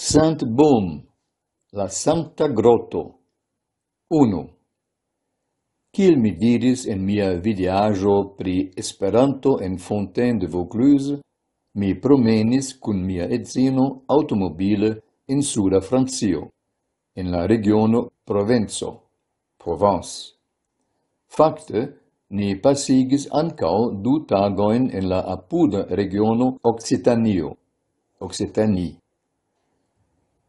Sant Bum, la Sancta Grotto. 1. Quil mi diris en mia videajo pri Esperanto en Fontaine de Vaucluse, mi promenis cun mia edzino automobile in Sura Francio, en la regiono Provenzo, Provence. Fakte, ni pasigis ancao du tagoen en la apuda regiono Occitanio, Occitanie.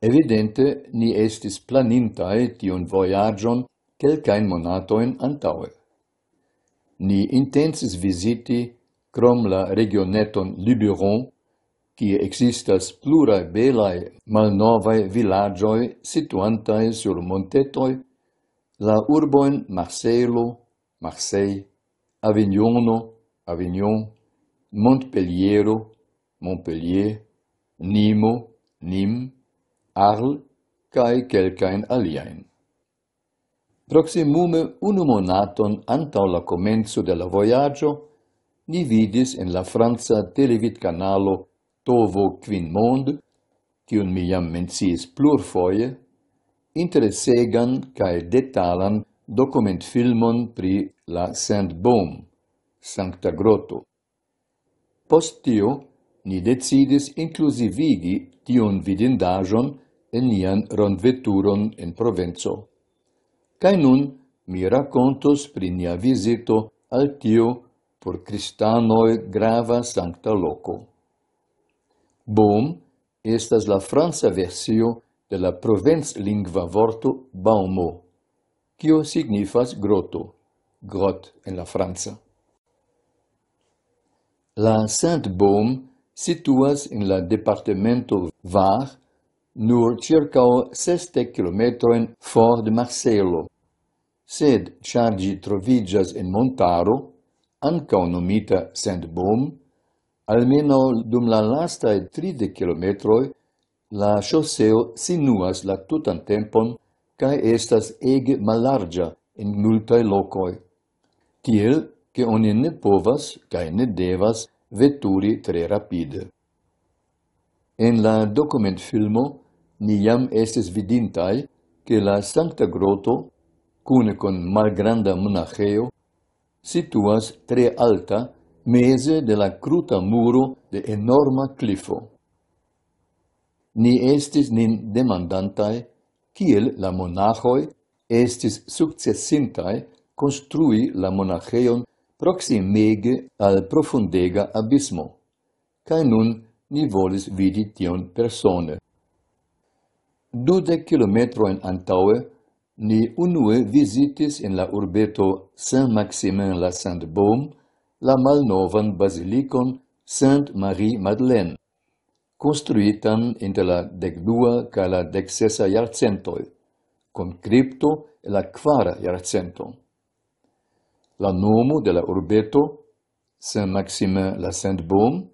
Evidente ni estis planintae tion voyagion monato monatoen antaue. Ni intensis visiti crom la regioneton Liburon, qui existas plurae belae malnovae villagioi situantae sur montetoi, la urboen Marseilo, Marseille, Avignono, Avignon, Montpelliero, Montpellier, Nimo, Nîmes, Arl cae quelcaen aliaen. Proximume unu monaton antau la comenzu de la voyaggio, ni vidis en la Franza televit canalo Tovo Quin Mond, cion mi jam mencis plur foie, interessegan cae detalan document filmon pri la Saint Baume, Sancta Grotto. Post tio, ni decidis inclusivigi tion vidindajon, en nian rondveturon en Provenzo. Cai nun mi racontos pri nia visito al tio por cristanoi grava sancta loco. Bum estas la franca versio de la Provenz lingua vorto baumo, quio signifas groto, grot en la franca. La sainte baume situas in la departamento Var, nur circa o seste kilometroen for de Marcelo. Sed, chargi gi trovigas en Montaro, anca nomita saint Bom, almeno dum la lasta e tride kilometroi, la chosseo sinuas la tutan tempon, cae estas ege malarja en multae locoi. Tiel, che oni ne povas, cae ne devas, veturi tre rapide. En la document filmo, ni jam estis vidintai che la sancta groto, cune con malgranda monacheo, situas tre alta mese de la cruta muro de enorma clifo. Ni estis nin demandantai kiel la monachoi estis successintai construi la monacheon proximege al profundega abismo, cae nun ni volis vidi tion persone. Dude kilometro en antaue, ni unue visitis en la urbeto saint maximin la saint baume la malnovan basilicon saint marie madeleine construitan inter la decdua ca la decsesa iarcentoi, con cripto e la quara iarcento. La nomo de la urbeto, Saint-Maximin la Saint-Baume,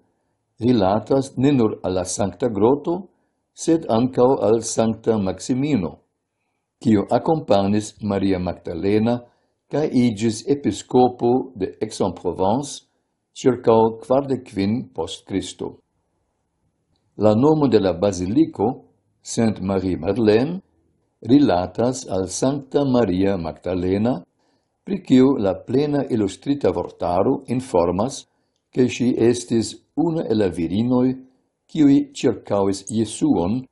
rilatas nenur nur alla Sancta Grotto, sed ancao al Sancta Maximino, quio accompagnis Maria Magdalena ca igis episcopo de Aix-en-Provence circa quardecvin post Christo. La nomo de la basilico, Saint Marie Madeleine, rilatas al Sancta Maria Magdalena, pri quio la plena illustrita vortaru informas che si estis una e la virinoi qui circaus Iesuon,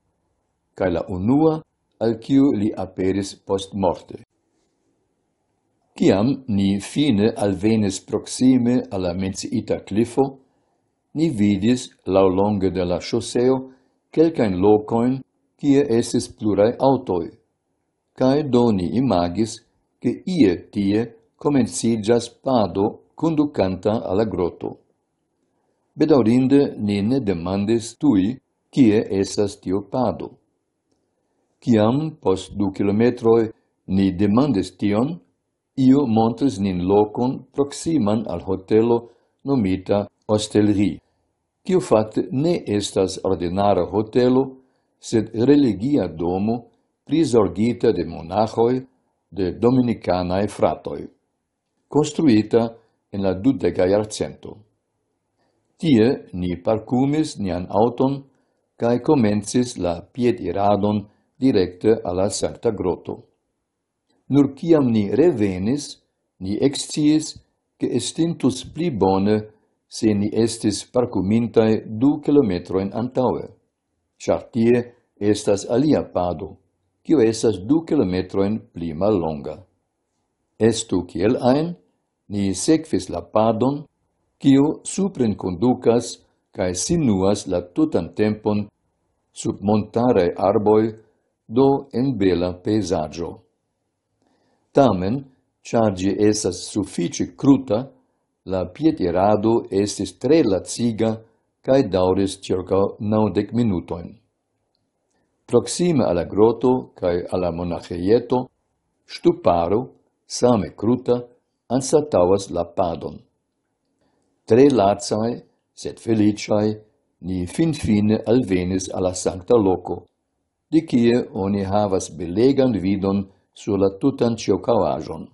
cae la unua al qui li aperis post morte. Ciam ni fine al proxime alla menciita clifo, ni vidis laulonge longa de la chosseo quelcaen locoin cia esis plurai autoi, cae do ni imagis che ie tie comencijas pado conducanta alla grotto bedaurinde nene demandes tui quie esas tio pado. Ciam, pos du kilometroi, ni demandes tion, io montres nin locum proximan al hotelo nomita Hostelri, Cio fat ne estas ordinara hotelo, sed religia domo prisorgita de monachoi, de dominicanae fratoi. Construita en la dudega jarcento tie ni parcumis nian auton cae comensis la iradon directe alla Sancta Grotto. Nur ciam ni revenis, ni exciis, che estintus pli bone se ni estis parcumintae du kilometroin antaue, char tie estas alia pado, cio estas du kilometroin pli mal longa. Estu ciel ein, ni sequis la padon, quio supren conducas cae sinuas la tutan tempon sub montare arboi do en bela peisaggio. Tamen, char gi esas suffici cruta, la pietirado estis tre la cae dauris circa naudec minutoin. Proxima alla groto cae alla monacheieto, stuparo, same cruta, ansatavas la padon tre lazae, sed felicae, ni fin fine alvenis alla sancta loco, di cie oni havas belegan vidon sur la tutan ciocavajon.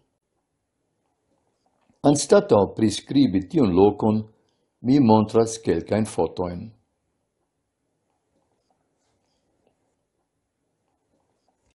Anstato prescribi tion locon, mi montras quelcain fotoin.